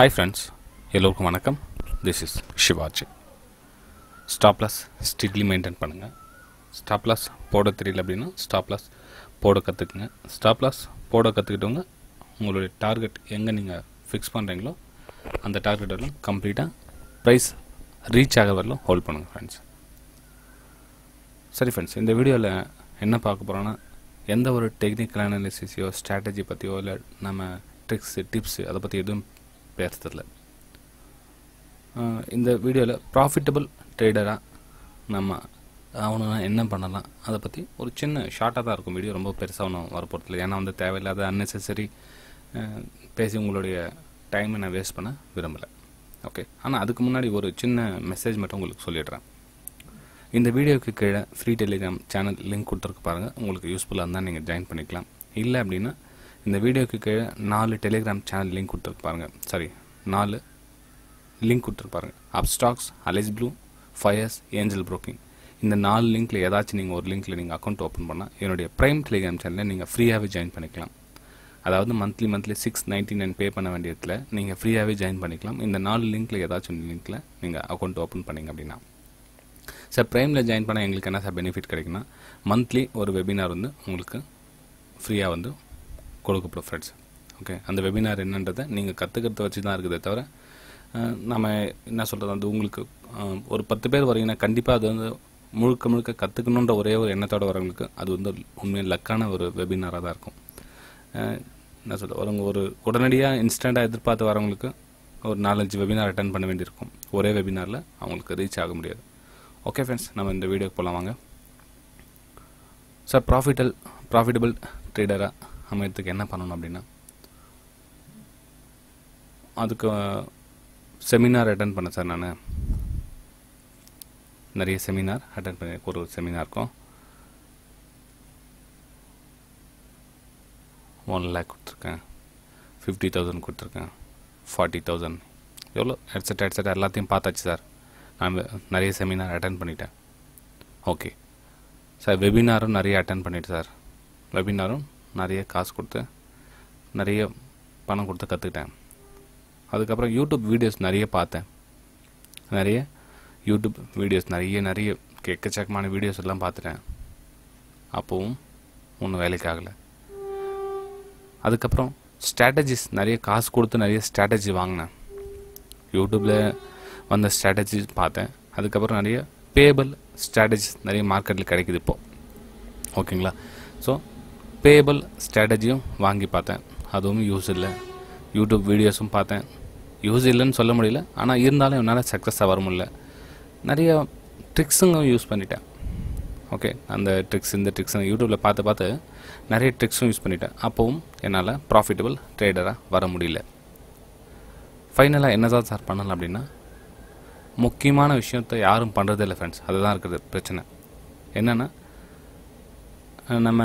hi friends எல்லோருக்கும் வணக்கம் this is Shivaji stop loss strictly maintain பண்ணுங்கள் ஸ்டாப்லாஸ் போட தெரியல அப்படின்னா ஸ்டாப்லாஸ் போட கற்றுக்குங்க ஸ்டாப்லாஸ் போட கற்றுக்கிட்டவங்க உங்களுடைய டார்கெட் எங்கே நீங்கள் ஃபிக்ஸ் பண்ணுறீங்களோ அந்த டார்கெட் வரலாம் கம்ப்ளீட்டாக ப்ரைஸ் ரீச் ஆக வரலாம் ஹோல்ட் பண்ணுங்கள் ஃப்ரெண்ட்ஸ் சரி ஃப்ரெண்ட்ஸ் இந்த வீடியோவில் என்ன பார்க்க போகிறோன்னா எந்த ஒரு டெக்னிக்கல் அனாலிசிஸையோ ஸ்ட்ராட்டஜி பற்றியோ இல்லை நம்ம ட்ரிக்ஸு டிப்ஸு அதை பற்றி எதுவும் பேசுறதில்ல இந்த வீடியோவில் ப்ராஃபிட்டபிள் ட்ரேடராக நம்ம அவனுனா என்ன பண்ணலாம் அதை பற்றி ஒரு சின்ன ஷார்ட்டாக தான் இருக்கும் வீடியோ ரொம்ப பெருசாக ஒன்றும் வரப்போகிறதுல ஏன்னா வந்து தேவையில்லாத அன்னெசரி பேசி உங்களுடைய டைமை நான் வேஸ்ட் பண்ண விரும்பலை ஓகே ஆனால் அதுக்கு முன்னாடி ஒரு சின்ன மெசேஜ் மட்டும் உங்களுக்கு சொல்லிடுறேன் இந்த வீடியோவுக்கு கீழே ஃப்ரீ டெலிகிராம் சேனல் லிங்க் கொடுத்துருக்கு பாருங்கள் உங்களுக்கு யூஸ்ஃபுல்லாக இருந்தால் நீங்கள் ஜாயின் பண்ணிக்கலாம் இல்லை அப்படின்னா இந்த வீடியோக்கு கீழே நாலு டெலிகிராம் சேனல் லிங்க் கொடுத்துருப்பாருங்க சாரி நாலு லிங்க் கொடுத்துருப்பாருங்க அப்ஸ்டாக்ஸ் அலைஸ் ப்ளூ ஃபயர்ஸ் ஏஞ்சல் ப்ரோக்கிங் இந்த நாலு லிங்க்கில் ஏதாச்சும் நீங்கள் ஒரு லிங்க்கில் நீங்கள் அக்கௌண்ட் ஓப்பன் பண்ணால் என்னுடைய ப்ரைம் டெலிகிராம் சேனலில் நீங்கள் ஃப்ரீயாகவே ஜாயின் பண்ணிக்கலாம் அதாவது monthly monthly six ninety nine pay பண்ண வேண்டியதில் நீங்கள் ஃப்ரீயாகவே ஜாயின் பண்ணிக்கலாம் இந்த நாலு லிங்க்கில் ஏதாச்சும் லிங்க்கில் நீங்கள் அக்கௌண்ட் ஓப்பன் பண்ணிங்க அப்படின்னா சார் ப்ரைமில் ஜாயின் பண்ணால் எங்களுக்கு என்ன சார் பெனிஃபிட் கிடைக்குன்னா மந்த்லி ஒரு வெபினார் வந்து உங்களுக்கு ஃப்ரீயாக வந்து கொடுக்கப்படும் ஃப்ரெண்ட்ஸ் ஓகே அந்த வெபினார் என்னன்றதை நீங்கள் கற்றுக்கிறத வச்சு தான் இருக்குதே தவிர நம்ம என்ன சொல்கிறது அது உங்களுக்கு ஒரு பத்து பேர் வரீங்கன்னா கண்டிப்பாக அது வந்து முழுக்க முழுக்க கற்றுக்கணுன்ற ஒரே ஒரு எண்ணத்தோடு வரவங்களுக்கு அது வந்து உண்மையில் லக்கான ஒரு வெபினாராக தான் இருக்கும் என்ன சொல்ல வரவங்க ஒரு உடனடியாக இன்ஸ்டண்ட்டாக எதிர்பார்த்து வரவங்களுக்கு ஒரு நாலஞ்சு வெபினார் அட்டன் பண்ண வேண்டியிருக்கும் ஒரே வெபினாரில் அவங்களுக்கு ரீச் ஆக முடியாது ஓகே ஃப்ரெண்ட்ஸ் நம்ம இந்த வீடியோக்கு போகலாம் வாங்க சார் ப்ராஃபிட்டல் ப்ராஃபிட்டபிள் ட்ரேடராக அமையத்துக்கு என்ன பண்ணணும் அப்படின்னா அதுக்கு செமினார் அட்டன் பண்ணேன் சார் நான் நிறைய செமினார் அட்டன் பண்ணேன் ஒரு செமினாருக்கும் ஒன் லேக் கொடுத்துருக்கேன் ஃபிஃப்டி தௌசண்ட் கொடுத்துருக்கேன் ஃபார்ட்டி தௌசண்ட் எவ்வளோ ஹெட்செட் ஹெட்செட் எல்லாத்தையும் பார்த்தாச்சு சார் நான் நிறைய செமினார் அட்டன் பண்ணிட்டேன் ஓகே சார் வெபினாரும் நிறைய அட்டன் பண்ணிவிட்டு சார் வெபினாரும் நிறைய காசு கொடுத்து நிறைய பணம் கொடுத்து கற்றுக்கிட்டேன் அதுக்கப்புறம் யூடியூப் வீடியோஸ் நிறைய பார்த்தேன் நிறைய யூடியூப் வீடியோஸ் நிறைய நிறைய கேட்கச்சக்கமான வீடியோஸ் எல்லாம் பார்த்துட்டேன் அப்போவும் ஒன்றும் வேலைக்கு ஆகலை அதுக்கப்புறம் ஸ்ட்ராட்டஜிஸ் நிறைய காசு கொடுத்து நிறைய ஸ்ட்ராட்டஜி வாங்கினேன் யூடியூப்பில் வந்த ஸ்ட்ராட்டஜி பார்த்தேன் அதுக்கப்புறம் நிறைய பேபிள் ஸ்ட்ராட்டஜிஸ் நிறைய மார்க்கெட்டில் கிடைக்குது இப்போது ஓகேங்களா ஸோ பேபிள் ஸ்ட்ராட்டஜியும் வாங்கி பார்த்தேன் அதுவும் யூஸ் இல்லை யூடியூப் வீடியோஸும் பார்த்தேன் யூஸ் இல்லைன்னு சொல்ல முடியல ஆனால் இருந்தாலும் என்னால் சக்ஸஸாக வர முடியல நிறைய ட்ரிக்ஸுங்க யூஸ் பண்ணிட்டேன் ஓகே அந்த ட்ரிக்ஸ் இந்த ட்ரிக்ஸ் யூடியூப்பில் பார்த்து பார்த்து நிறைய ட்ரிக்ஸும் யூஸ் பண்ணிட்டேன் அப்போவும் என்னால் ப்ராஃபிட்டபிள் ட்ரேடராக வர முடியல ஃபைனலாக என்ன தான் சார் பண்ணலாம் அப்படின்னா முக்கியமான விஷயத்த யாரும் இல்லை ஃப்ரெண்ட்ஸ் அதுதான் இருக்கிறது பிரச்சனை என்னென்னா நம்ம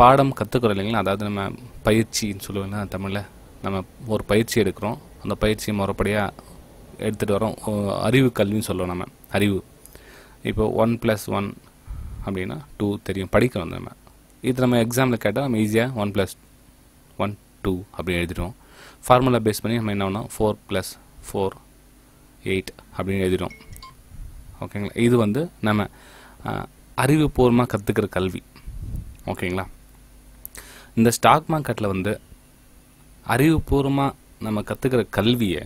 பாடம் கற்றுக்கிறோம் இல்லைங்களா அதாவது நம்ம பயிற்சின்னு சொல்லுவோம்னா தமிழில் நம்ம ஒரு பயிற்சி எடுக்கிறோம் அந்த பயிற்சியை முறைப்படியாக எடுத்துகிட்டு வரோம் அறிவு கல்வின்னு சொல்லுவோம் நம்ம அறிவு இப்போ ஒன் ப்ளஸ் ஒன் அப்படின்னா டூ தெரியும் படிக்கிறோம் நம்ம இது நம்ம எக்ஸாமில் கேட்டால் நம்ம ஈஸியாக ஒன் ப்ளஸ் ஒன் டூ அப்படின்னு எழுதிடுவோம் ஃபார்முலா பேஸ் பண்ணி நம்ம என்ன பண்ணோம் ஃபோர் ப்ளஸ் ஃபோர் எயிட் அப்படின்னு எழுதிடுவோம் ஓகேங்களா இது வந்து நம்ம அறிவுபூர்வமாக கற்றுக்கிற கல்வி ஓகேங்களா இந்த ஸ்டாக் மார்க்கெட்டில் வந்து அறிவுபூர்வமாக நம்ம கற்றுக்கிற கல்வியை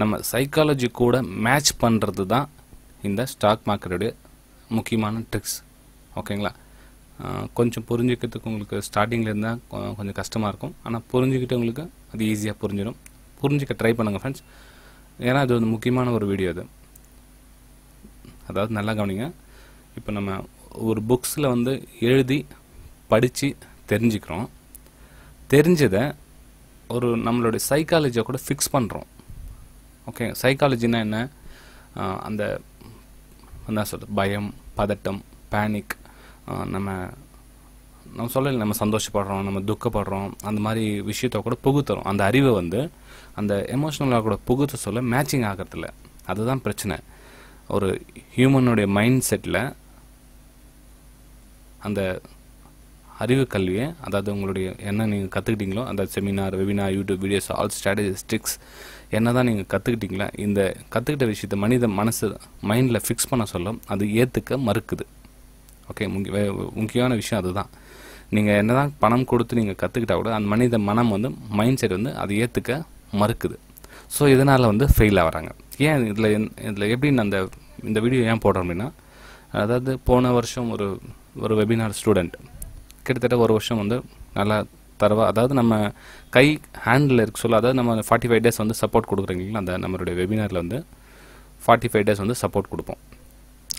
நம்ம சைக்காலஜி கூட மேட்ச் பண்ணுறது தான் இந்த ஸ்டாக் மார்க்கெட்டுடைய முக்கியமான ட்ரிக்ஸ் ஓகேங்களா கொஞ்சம் புரிஞ்சுக்கிறதுக்கு உங்களுக்கு ஸ்டார்டிங்கில் இருந்தால் கொஞ்சம் கஷ்டமாக இருக்கும் ஆனால் புரிஞ்சுக்கிட்டவங்களுக்கு அது ஈஸியாக புரிஞ்சிடும் புரிஞ்சிக்க ட்ரை பண்ணுங்கள் ஃப்ரெண்ட்ஸ் ஏன்னா அது வந்து முக்கியமான ஒரு வீடியோ அது அதாவது நல்லா கவனிங்க இப்போ நம்ம ஒரு புக்ஸில் வந்து எழுதி படித்து தெரிஞ்சுக்கிறோம் தெரிஞ்சதை ஒரு நம்மளுடைய சைக்காலஜியை கூட ஃபிக்ஸ் பண்ணுறோம் ஓகே சைக்காலஜினா என்ன அந்த என்ன சொல்கிறது பயம் பதட்டம் பேனிக் நம்ம நம்ம சொல்ல நம்ம சந்தோஷப்படுறோம் நம்ம துக்கப்படுறோம் அந்த மாதிரி விஷயத்த கூட புகுத்துறோம் அந்த அறிவை வந்து அந்த எமோஷ்னலாக கூட புகுத்த சொல்ல மேட்சிங் ஆகிறதில்ல அதுதான் பிரச்சனை ஒரு ஹியூமனுடைய மைண்ட் செட்டில் அந்த அறிவு கல்வியை அதாவது உங்களுடைய என்ன நீங்கள் கற்றுக்கிட்டீங்களோ அந்த seminar webinar YouTube videos all ஸ்ட்ராட்டஜிஸ்டிக்ஸ் என்ன தான் நீங்கள் கற்றுக்கிட்டீங்களா இந்த கற்றுக்கிட்ட விஷயத்த மனித மனசு மைண்டில் ஃபிக்ஸ் பண்ண சொல்லும் அது ஏற்றுக்க மறுக்குது ஓகே முக்கிய முக்கியமான விஷயம் அதுதான் நீங்கள் என்ன தான் பணம் கொடுத்து நீங்கள் கற்றுக்கிட்டா கூட அந்த மனித மனம் வந்து மைண்ட் செட் வந்து அதை ஏற்றுக்க மறுக்குது ஸோ இதனால் வந்து ஃபெயில் ஆகிறாங்க ஏன் இதில் இதில் எப்படி அந்த இந்த வீடியோ ஏன் போடுறோம் அப்படின்னா அதாவது போன வருஷம் ஒரு ஒரு வெபினார் ஸ்டூடெண்ட் கிட்டத்தட்ட ஒரு வருஷம் வந்து நல்லா தரவா அதாவது நம்ம கை ஹேண்டில் இருக்க சொல்ல அதாவது நம்ம ஃபார்ட்டி ஃபைவ் டேஸ் வந்து சப்போர்ட் கொடுக்குறீங்களா அந்த நம்மளுடைய வெபினாரில் வந்து ஃபார்ட்டி ஃபைவ் டேஸ் வந்து சப்போர்ட் கொடுப்போம்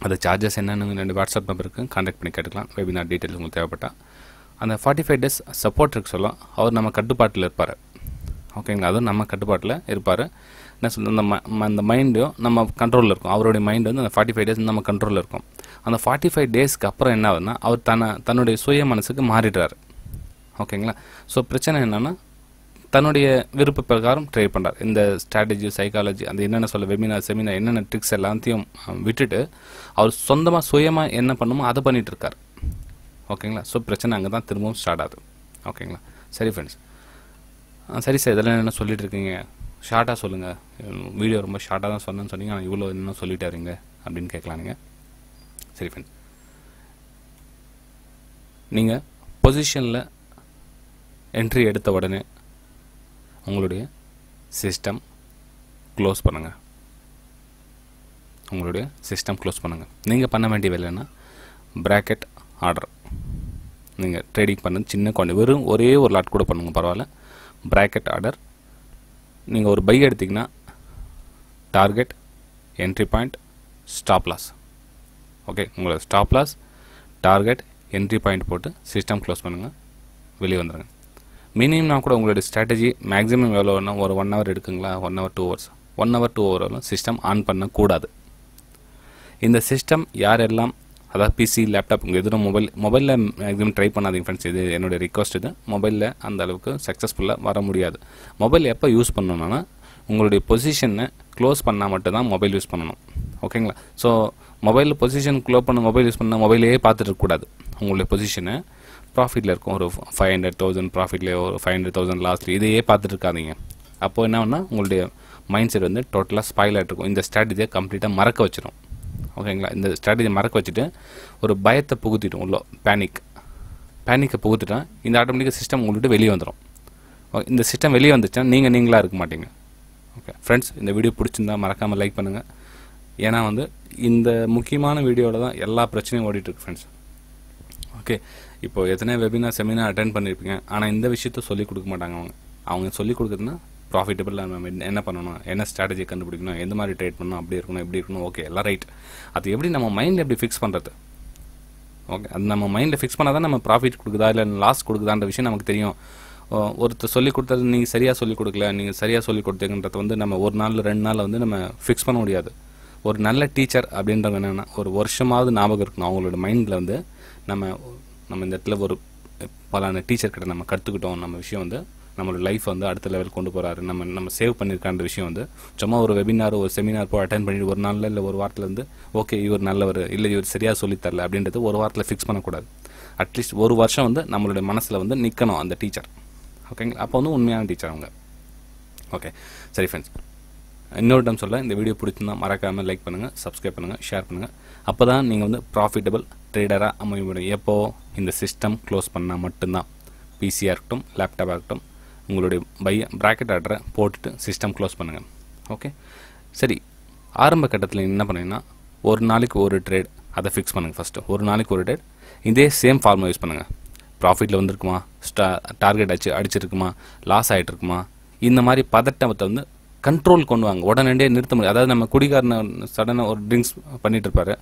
அது சார்ஜஸ் என்னென்னு ரெண்டு வாட்ஸ்அப் நம்பருக்கு கான்டாக்ட் பண்ணி கேட்டுக்கலாம் வெபினார் டீட்டெயில்ஸ் உங்களுக்கு தேவைப்பட்டால் அந்த ஃபார்ட்டி ஃபைவ் டேஸ் சப்போர்ட் இருக்க சொல்லலாம் அவர் நம்ம கட்டுப்பாட்டில் இருப்பார் ஓகேங்களா அதுவும் நம்ம கட்டுப்பாட்டில் இருப்பார் என்ன சொல்கிறது அந்த அந்த மைண்டும் நம்ம கண்ட்ரோலில் இருக்கும் அவருடைய மைண்டு வந்து அந்த ஃபார்ட்டி ஃபைவ் டேஸ் நம்ம கண்ட்ரோலில் இருக்கும் அந்த ஃபார்ட்டி ஃபைவ் டேஸ்க்கு அப்புறம் என்ன ஆகுதுன்னா அவர் தன்னை தன்னுடைய சுய மனசுக்கு மாறிடுறாரு ஓகேங்களா ஸோ பிரச்சனை என்னென்னா தன்னுடைய விருப்ப பிரகாரம் ட்ரை பண்ணுறார் இந்த ஸ்ட்ராட்டஜி சைக்காலஜி அந்த என்னென்ன சொல்ல வெமினார் செமினார் என்னென்ன ட்ரிக்ஸ் எல்லாத்தையும் விட்டுட்டு அவர் சொந்தமாக சுயமாக என்ன பண்ணுமோ அதை பண்ணிகிட்டு இருக்கார் ஓகேங்களா ஸோ பிரச்சனை அங்கே தான் திரும்பவும் ஸ்டார்ட் ஆகுது ஓகேங்களா சரி ஃப்ரெண்ட்ஸ் சரி சார் இதெல்லாம் என்ன சொல்லிட்டு இருக்கீங்க ஷார்ட்டாக சொல்லுங்கள் வீடியோ ரொம்ப ஷார்ட்டாக தான் சொன்னேன்னு சொன்னீங்க ஆனால் இவ்வளோ என்ன சொல்லிட்டாருங்க அப்படின்னு கேட்கலாம் நீங்கள் சரி ஃபைன் நீங்கள் பொசிஷனில் என்ட்ரி எடுத்த உடனே உங்களுடைய சிஸ்டம் க்ளோஸ் பண்ணுங்கள் உங்களுடைய சிஸ்டம் க்ளோஸ் பண்ணுங்கள் நீங்கள் பண்ண வேண்டிய வேலைன்னா ப்ராக்கெட் ஆர்டர் நீங்கள் ட்ரேடிங் பண்ணது சின்ன குவான்டி வெறும் ஒரே ஒரு லாட் கூட பண்ணுங்க பரவாயில்ல ப்ராக்கெட் ஆர்டர் நீங்கள் ஒரு பை எடுத்திங்கன்னா target entry point stop loss okay உங்களோட stop loss target entry point போட்டு சிஸ்டம் க்ளோஸ் பண்ணுங்கள் வெளியே வந்துடுங்க மினிமம்னா கூட உங்களுடைய ஸ்ட்ராட்டஜி மேக்ஸிமம் எவ்வளோ வேணும் ஒரு ஒன் ஹவர் எடுக்குங்களா one hour two hours one hour two hour system on பண்ணக்கூடாது இந்த சிஸ்டம் யாரெல்லாம் அதாவது பிசி லேப்டாப் உங்கள் எதுவும் மொபைல் மொபைலில் மேக்ஸிமம் ட்ரை பண்ணாதீங்க ஃப்ரெண்ட்ஸ் இது என்னுடைய ரிக்வஸ்ட் இது மொபைலில் அந்த அளவுக்கு சக்ஸஸ்ஃபுல்லாக வர முடியாது மொபைல் எப்போ யூஸ் பண்ணணும்னா உங்களுடைய பொசிஷனை க்ளோஸ் பண்ணால் மட்டும்தான் மொபைல் யூஸ் பண்ணணும் ஓகேங்களா ஸோ மொபைல் பொசிஷன் க்ளோஸ் பண்ண மொபைல் யூஸ் பண்ணால் மொபைலையே பார்த்துட்டு கூடாது உங்களுடைய பொசிஷனை ப்ராஃபிட்டில் இருக்கும் ஒரு ஃபைவ் ஹண்ட்ரட் தௌசண்ட் ப்ராஃபிட்லேயே ஒரு ஃபைவ் ஹண்ட்ரட் தௌசண்ட் லாஸ்ட் இதையே பார்த்துட்டு இருக்காதிங்க அப்போது என்ன பண்ணால் உங்களுடைய மைண்ட் செட் வந்து டோட்டலாக ஸ்பாயில் ஆகிட்டு இருக்கும் இந்த ஸ்ட்ராட்டஜியை கம்ப்ளீட்டாக மறக்க வச்சிடும் ஓகேங்களா இந்த ஸ்ட்ராட்டஜி மறக்க வச்சுட்டு ஒரு பயத்தை புகுத்திட்டோம் உள்ள பேனிக் பேனிக்கை புகுத்துட்டா இந்த ஆட்டோமேட்டிக்காக சிஸ்டம் உங்கள்கிட்ட வெளியே வந்துடும் இந்த சிஸ்டம் வெளியே வந்துச்சுன்னா நீங்கள் நீங்களாக இருக்க மாட்டீங்க ஓகே ஃப்ரெண்ட்ஸ் இந்த வீடியோ பிடிச்சிருந்தா மறக்காமல் லைக் பண்ணுங்கள் ஏன்னா வந்து இந்த முக்கியமான வீடியோவில் தான் எல்லா பிரச்சனையும் ஓடிட்டுருக்கு ஃப்ரெண்ட்ஸ் ஓகே இப்போது எத்தனை வெபினார் செமினார் அட்டன் பண்ணியிருப்பீங்க ஆனால் இந்த விஷயத்த சொல்லிக் கொடுக்க மாட்டாங்க அவங்க அவங்க சொல்லிக் கொடுக்குறதுனா ப்ராஃபிட்டபிளாக நம்ம என்ன பண்ணணும் என்ன ஸ்ட்ராட்டஜி கண்டுபிடிக்கணும் எந்த மாதிரி ட்ரேட் பண்ணணும் அப்படி இருக்கணும் எப்படி இருக்கணும் ஓகே எல்லாம் ரைட் அது எப்படி நம்ம மைண்டில் எப்படி ஃபிக்ஸ் பண்ணுறது ஓகே அது நம்ம மைண்டில் ஃபிக்ஸ் பண்ணால் தான் நம்ம ப்ராஃபிட் கொடுக்குதா இல்லை லாஸ் கொடுக்குதான்ற விஷயம் நமக்கு தெரியும் ஒருத்தர் சொல்லிக் கொடுத்தது நீங்கள் சரியாக சொல்லிக் கொடுக்கல நீங்கள் சரியாக சொல்லிக் கொடுத்தீங்கன்றது வந்து நம்ம ஒரு நாள் ரெண்டு நாளில் வந்து நம்ம ஃபிக்ஸ் பண்ண முடியாது ஒரு நல்ல டீச்சர் அப்படின்றவங்க என்னென்னா ஒரு வருஷமாவது ஞாபகம் இருக்கணும் அவங்களோட மைண்டில் வந்து நம்ம நம்ம இந்த இடத்துல ஒரு பலான டீச்சர்கிட்ட நம்ம கற்றுக்கிட்டோம் நம்ம விஷயம் வந்து நம்மளோட லைஃப் வந்து அடுத்த லெவல் கொண்டு போகிறாரு நம்ம நம்ம சேவ் பண்ணியிருக்கான்ற விஷயம் வந்து சும்மா ஒரு வெபினார் ஒரு செமினார் போய் அட்டன் பண்ணிட்டு ஒரு நாளில் இல்லை ஒரு வாரத்தில் வந்து ஓகே இவர் நல்லவர் இல்லை இவர் சரியாக சொல்லித்தரல அப்படின்றது ஒரு வாரத்தில் ஃபிக்ஸ் பண்ணக்கூடாது அட்லீஸ்ட் ஒரு வருஷம் வந்து நம்மளுடைய மனசில் வந்து நிற்கணும் அந்த டீச்சர் ஓகேங்களா அப்போ வந்து உண்மையான டீச்சர் அவங்க ஓகே சரி ஃப்ரெண்ட்ஸ் இன்னொரு டைம் சொல்ல இந்த வீடியோ பிடிச்சிருந்தா மறக்காமல் லைக் பண்ணுங்கள் சப்ஸ்கிரைப் பண்ணுங்கள் ஷேர் பண்ணுங்கள் அப்போ தான் நீங்கள் வந்து ப்ராஃபிட்டபிள் ட்ரேடராக அமைய முடியும் எப்போது இந்த சிஸ்டம் க்ளோஸ் பண்ணால் மட்டும்தான் பிசியாக இருக்கட்டும் லேப்டாப்பாக இருக்கட்டும் உங்களுடைய பை ப்ராக்கெட் ஆர்டரை போட்டுட்டு சிஸ்டம் க்ளோஸ் பண்ணுங்கள் ஓகே சரி ஆரம்ப கட்டத்தில் என்ன பண்ணுங்கன்னா ஒரு நாளைக்கு ஒரு ட்ரேட் அதை ஃபிக்ஸ் பண்ணுங்கள் ஃபஸ்ட்டு ஒரு நாளைக்கு ஒரு ட்ரேட் இதே சேம் ஃபார்முலா யூஸ் பண்ணுங்கள் ப்ராஃபிட்டில் வந்திருக்குமா ஸ்டா டார்கெட் அடிச்சு அடிச்சிருக்குமா லாஸ் ஆகிட்டு இருக்குமா இந்த மாதிரி பதட்டத்தை வந்து கண்ட்ரோல் பண்ணுவாங்க உடனடியே நிறுத்த முடியாது அதாவது நம்ம குடிகாரனை சடனாக ஒரு ட்ரிங்க்ஸ் பண்ணிட்டு இருப்பாரு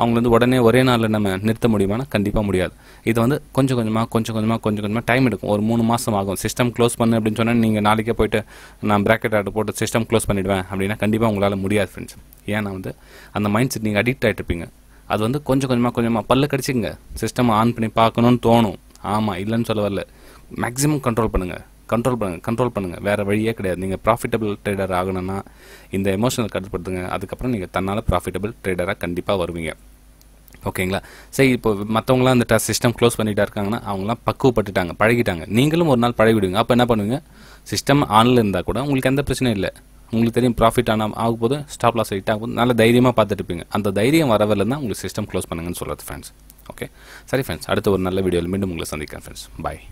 அவங்கள வந்து உடனே ஒரே நாளில் நம்ம நிறுத்த முடியுமானா கண்டிப்பாக முடியாது இது வந்து கொஞ்சம் கொஞ்சமாக கொஞ்சம் கொஞ்சமாக கொஞ்சம் கொஞ்சமாக டைம் எடுக்கும் ஒரு மூணு மாதம் ஆகும் சிஸ்டம் க்ளோஸ் பண்ணு அப்படின்னு சொன்னால் நீங்கள் நாளைக்கே போயிட்டு நான் ப்ராக்கெட் ஆர்டர் போட்டு சிஸ்டம் க்ளோஸ் பண்ணிவிடுவேன் அப்படின்னா கண்டிப்பாக உங்களால் முடியாது ஃப்ரெண்ட்ஸ் ஏன்னா வந்து அந்த மைண்ட் செட் நீங்கள் அடிக்ட் ஆகிட்டு அது வந்து கொஞ்சம் கொஞ்சமாக கொஞ்சமாக பல்லு கடிச்சிங்க சிஸ்டம் ஆன் பண்ணி பார்க்கணுன்னு தோணும் ஆமாம் இல்லைன்னு சொல்ல வரல மேக்ஸிமம் கண்ட்ரோல் பண்ணுங்கள் கண்ட்ரோல் பண்ணுங்க கண்ட்ரோல் பண்ணுங்கள் வேறு வழியே கிடையாது நீங்கள் ப்ராஃபிட்டபிள் ட்ரேடர் ஆகணும்னா இந்த எமோஷனல் கட்டுப்படுத்துங்க அதுக்கப்புறம் நீங்கள் தன்னால் ப்ராஃபிட்டபிள் ட்ரேடராக கண்டிப்பாக வருவீங்க ஓகேங்களா சரி இப்போ மற்றவங்களாம் அந்த சிஸ்டம் க்ளோஸ் பண்ணிட்டா இருக்காங்கன்னா அவங்களாம் பக்குவப்பட்டுட்டாங்க பழகிட்டாங்க நீங்களும் ஒரு நாள் பழகிவிடுங்க அப்போ என்ன பண்ணுவீங்க சிஸ்டம் ஆனில் இருந்தால் கூட உங்களுக்கு எந்த பிரச்சனையும் இல்லை உங்களுக்கு தெரியும் ப்ராஃபிட் ஆனால் ஆகும் போது ஸ்டாப் லாஸ் ஹிட் ஆகும் நல்ல தைரியமாக பார்த்துட்டு இருப்பீங்க அந்த தைரியம் வர தான் உங்களுக்கு சிஸ்டம் க்ளோஸ் பண்ணுங்கன்னு சொல்கிறது ஃப்ரெண்ட்ஸ் ஓகே சரி ஃப்ரெண்ட்ஸ் அடுத்த ஒரு நல்ல வீடியோவில் மீண்டும் உங்களை சந்திக்கிறேன் ஃப்ரெண்ட்ஸ் பாய்